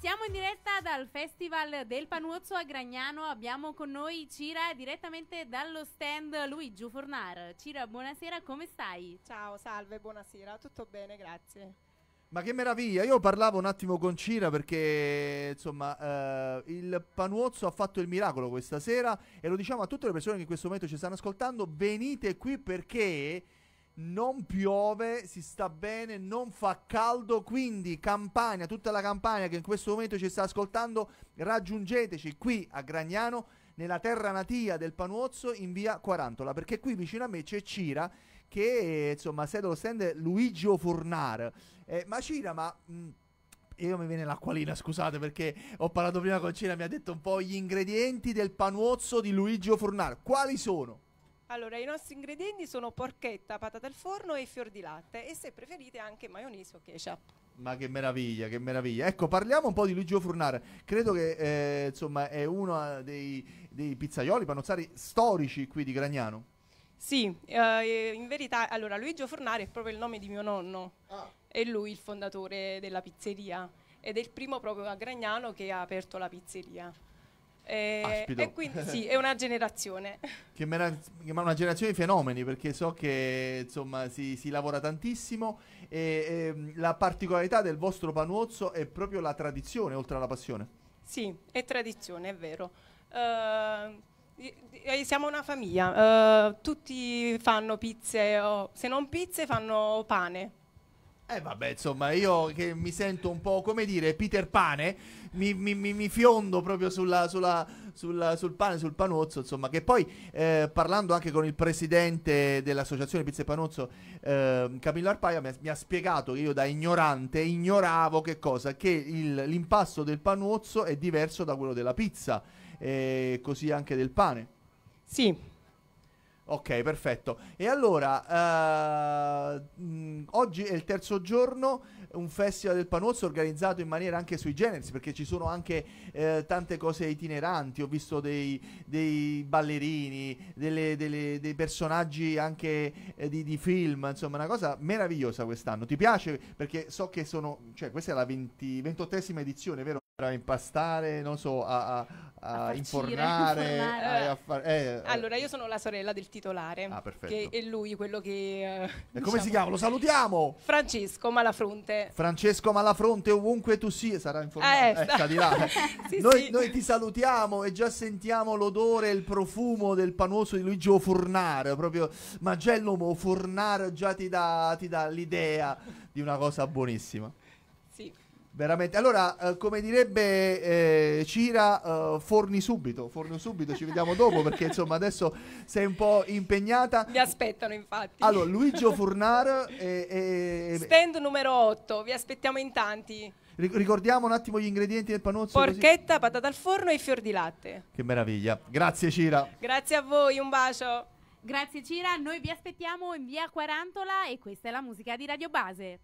Siamo in diretta dal Festival del Panuozzo a Gragnano, abbiamo con noi Cira direttamente dallo stand Luigi Fornar. Cira, buonasera, come stai? Ciao, salve, buonasera, tutto bene, grazie. Ma che meraviglia, io parlavo un attimo con Cira perché insomma eh, il Panuozzo ha fatto il miracolo questa sera e lo diciamo a tutte le persone che in questo momento ci stanno ascoltando, venite qui perché non piove, si sta bene, non fa caldo, quindi Campania, tutta la Campania che in questo momento ci sta ascoltando, raggiungeteci qui a Gragnano, nella terra natia del Panuozzo in via Quarantola, perché qui vicino a me c'è Cira che insomma sede lo stand Luigio Furnar. Eh, ma Cira, ma... Mh, mm, io mi viene l'acquolina, scusate perché ho parlato prima con Cira, mi ha detto un po' gli ingredienti del panuozzo di Luigio Furnar. Quali sono? Allora, i nostri ingredienti sono porchetta, patata al forno e fior di latte e se preferite anche maionese o ketchup. Ma che meraviglia, che meraviglia. Ecco, parliamo un po' di Luigi Furnare. Credo che eh, insomma, è uno eh, dei, dei pizzaioli panozzari storici qui di Gragnano. Sì, eh, in verità, allora Luigi Furnare è proprio il nome di mio nonno. Ah. È lui il fondatore della pizzeria ed è il primo proprio a Gragnano che ha aperto la pizzeria. E, e, quindi sì, è una generazione. che ma una generazione di fenomeni, perché so che insomma si, si lavora tantissimo e, e, mm, la particolarità del vostro panuozzo è proprio la tradizione, oltre alla passione. Sì, è tradizione, è vero. Uh, siamo una famiglia, uh, tutti fanno pizze, o, se non pizze fanno pane, eh vabbè, insomma, io che mi sento un po' come dire Peter Pane, mi, mi, mi, mi fiondo proprio sulla, sulla, sulla, sul pane, sul panozzo, insomma, che poi eh, parlando anche con il presidente dell'associazione Pizza e Panozzo, eh, Camillo Arpaia, mi ha, mi ha, spiegato che io da ignorante ignoravo che cosa? Che il, l'impasto del panozzo è diverso da quello della pizza, e eh, così anche del pane. Sì, Ok, perfetto. E allora, uh, mh, oggi è il terzo giorno, un festival del Panozzo organizzato in maniera anche sui generis, perché ci sono anche eh, tante cose itineranti, ho visto dei, dei ballerini, delle, delle, dei personaggi anche eh, di, di, film, insomma, una cosa meravigliosa quest'anno. Ti piace? Perché so che sono, cioè questa è la 20, 28esima edizione, vero? a impastare, non so, a, a, a, a infornare. infornare. A, far, eh, eh, allora, io sono la sorella del titolare. Ah, perfetto. Che è lui quello che. Eh, e diciamo, come si diciamo, chiama? Lo salutiamo! Francesco Malafronte. Francesco Malafronte, ovunque tu sia, sarà informato. Eh, eh, sta di là. sì, noi, sì. noi, ti salutiamo e già sentiamo l'odore e il profumo del panuoso di Luigi Furnare. Proprio Magellomo Furnare già ti dà, ti dà l'idea di una cosa buonissima. Sì. Veramente. Allora, eh, come direbbe eh, Cira, eh, forni subito, forni subito, ci vediamo dopo perché insomma adesso sei un po' impegnata. Vi aspettano infatti. Allora, Luigio Furnar e, e... Stand numero 8, vi aspettiamo in tanti. Ricordiamo un attimo gli ingredienti del panozzo. Porchetta, così. patata al forno e fior di latte. Che meraviglia. Grazie Cira. Grazie a voi, un bacio. Grazie Cira, noi vi aspettiamo in via Quarantola e questa è la musica di Radio Base.